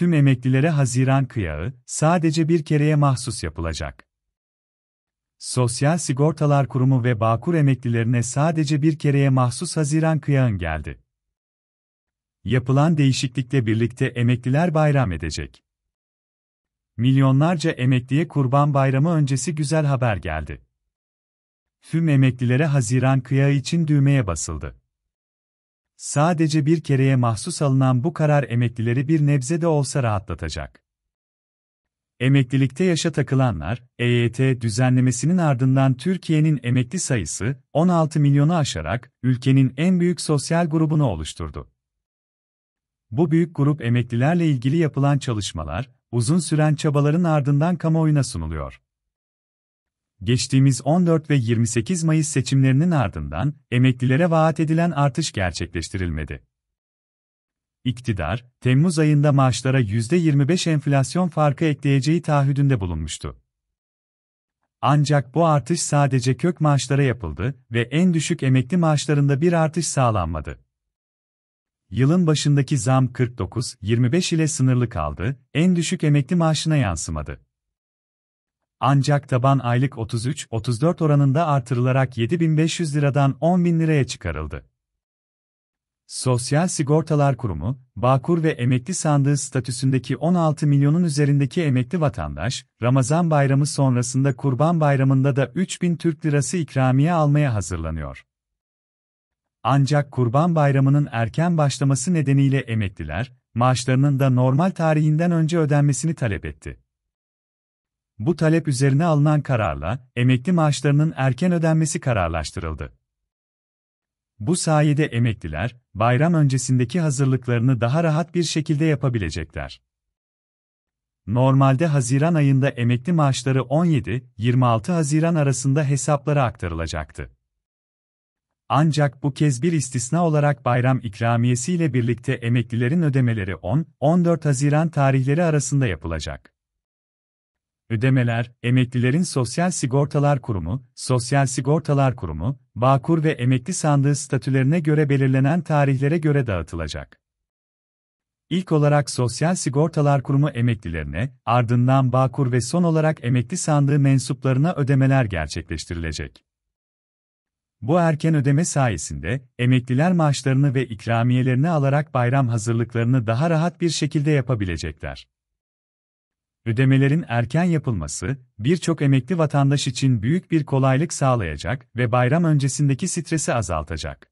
tüm emeklilere Haziran kıyağı sadece bir kereye mahsus yapılacak. Sosyal Sigortalar Kurumu ve Bağkur emeklilerine sadece bir kereye mahsus Haziran kıyağın geldi. Yapılan değişiklikle birlikte emekliler bayram edecek. Milyonlarca emekliye Kurban Bayramı öncesi güzel haber geldi. Tüm emeklilere Haziran kıyağı için düğmeye basıldı. Sadece bir kereye mahsus alınan bu karar emeklileri bir nebze de olsa rahatlatacak. Emeklilikte yaşa takılanlar, EYT düzenlemesinin ardından Türkiye'nin emekli sayısı 16 milyonu aşarak ülkenin en büyük sosyal grubunu oluşturdu. Bu büyük grup emeklilerle ilgili yapılan çalışmalar, uzun süren çabaların ardından kamuoyuna sunuluyor geçtiğimiz 14 ve 28 Mayıs seçimlerinin ardından emeklilere vaat edilen artış gerçekleştirilmedi. İktidar, Temmuz ayında maaşlara %25 enflasyon farkı ekleyeceği taahhüdünde bulunmuştu. Ancak bu artış sadece kök maaşlara yapıldı ve en düşük emekli maaşlarında bir artış sağlanmadı. Yılın başındaki zam 49-25 ile sınırlı kaldı, en düşük emekli maaşına yansımadı ancak taban aylık 33-34 oranında artırılarak 7500 liradan 10.000 liraya çıkarıldı. Sosyal Sigortalar Kurumu, Bağkur ve emekli sandığı statüsündeki 16 milyonun üzerindeki emekli vatandaş, Ramazan bayramı sonrasında Kurban bayramında da 3000 Türk lirası ikramiye almaya hazırlanıyor. Ancak Kurban Bayramı'nın erken başlaması nedeniyle emekliler, maaşlarının da normal tarihinden önce ödenmesini talep etti. Bu talep üzerine alınan kararla, emekli maaşlarının erken ödenmesi kararlaştırıldı. Bu sayede emekliler, bayram öncesindeki hazırlıklarını daha rahat bir şekilde yapabilecekler. Normalde Haziran ayında emekli maaşları 17-26 Haziran arasında hesaplara aktarılacaktı. Ancak bu kez bir istisna olarak bayram ikramiyesi ile birlikte emeklilerin ödemeleri 10-14 Haziran tarihleri arasında yapılacak. Ödemeler, Emeklilerin Sosyal Sigortalar Kurumu, Sosyal Sigortalar Kurumu, Bağkur ve Emekli Sandığı statülerine göre belirlenen tarihlere göre dağıtılacak. İlk olarak Sosyal Sigortalar Kurumu emeklilerine, ardından Bağkur ve son olarak emekli sandığı mensuplarına ödemeler gerçekleştirilecek. Bu erken ödeme sayesinde emekliler maaşlarını ve ikramiyelerini alarak bayram hazırlıklarını daha rahat bir şekilde yapabilecekler ödemelerin erken yapılması, birçok emekli vatandaş için büyük bir kolaylık sağlayacak ve bayram öncesindeki stresi azaltacak.